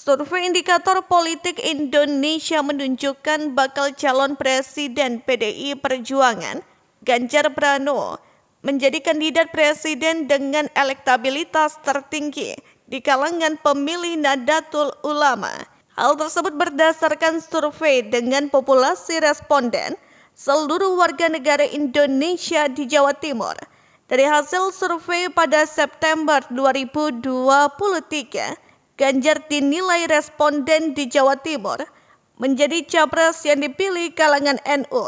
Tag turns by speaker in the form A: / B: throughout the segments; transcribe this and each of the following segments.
A: Survei Indikator Politik Indonesia menunjukkan bakal calon presiden PDI Perjuangan, Ganjar Pranowo, menjadi kandidat presiden dengan elektabilitas tertinggi di kalangan pemilih Nadatul Ulama. Hal tersebut berdasarkan survei dengan populasi responden seluruh warga negara Indonesia di Jawa Timur. Dari hasil survei pada September 2023, Ganjar dinilai responden di Jawa Timur menjadi capres yang dipilih kalangan NU.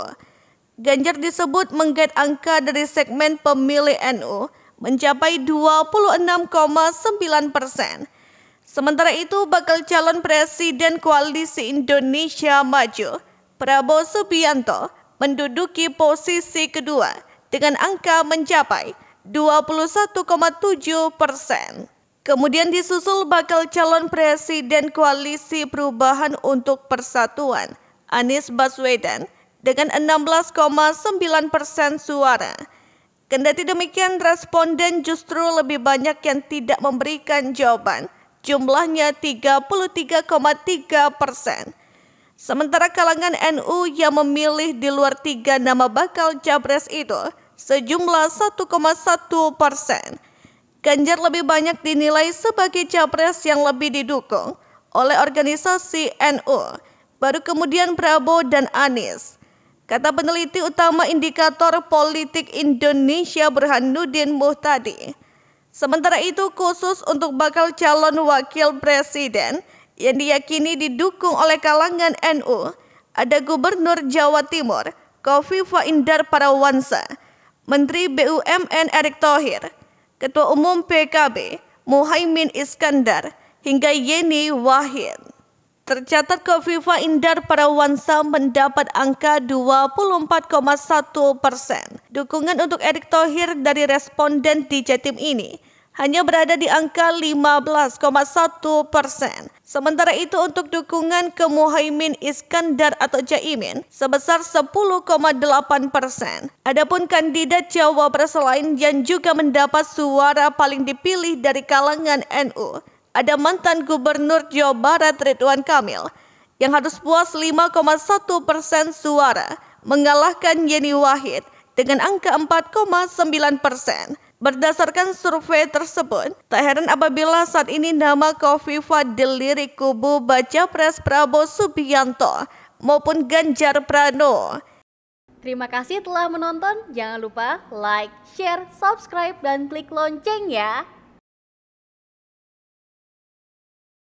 A: Ganjar disebut menggait angka dari segmen pemilih NU mencapai 26,9 persen. Sementara itu, bakal calon presiden Koalisi Indonesia Maju, Prabowo Subianto, menduduki posisi kedua dengan angka mencapai 21,7 persen. Kemudian disusul bakal calon presiden koalisi perubahan untuk persatuan, Anies Baswedan, dengan 16,9 persen suara. Kendati demikian, responden justru lebih banyak yang tidak memberikan jawaban, jumlahnya 33,3 persen. Sementara kalangan NU yang memilih di luar tiga nama bakal capres itu sejumlah 1,1 persen. Ganjar lebih banyak dinilai sebagai capres yang lebih didukung oleh organisasi NU, baru kemudian Prabowo dan Anies. Kata peneliti utama indikator politik Indonesia Burhanuddin Muhtadi. Sementara itu khusus untuk bakal calon wakil presiden yang diyakini didukung oleh kalangan NU, ada Gubernur Jawa Timur, Kofifa Indar Parawansa, Menteri BUMN Erick Thohir, Ketua Umum PKB Muhaimin Iskandar hingga Yeni Wahid. Tercatat Kofifa Indar Parawansa mendapat angka 24,1 persen. Dukungan untuk Erick Thohir dari responden di Jatim ini hanya berada di angka 15,1 persen. Sementara itu untuk dukungan ke Muhaimin Iskandar atau Caimin sebesar 10,8 persen. Adapun kandidat cawapres lain yang juga mendapat suara paling dipilih dari kalangan NU ada mantan Gubernur Jawa Barat Ridwan Kamil yang harus puas 5,1 persen suara mengalahkan Yeni Wahid dengan angka 4,9 persen. Berdasarkan survei tersebut, tak heran apabila saat ini nama Kofifa dilirik kubu baca pres Prabowo Subianto maupun Ganjar Pranowo. Terima kasih telah menonton. Jangan lupa like, share, subscribe, dan klik lonceng ya.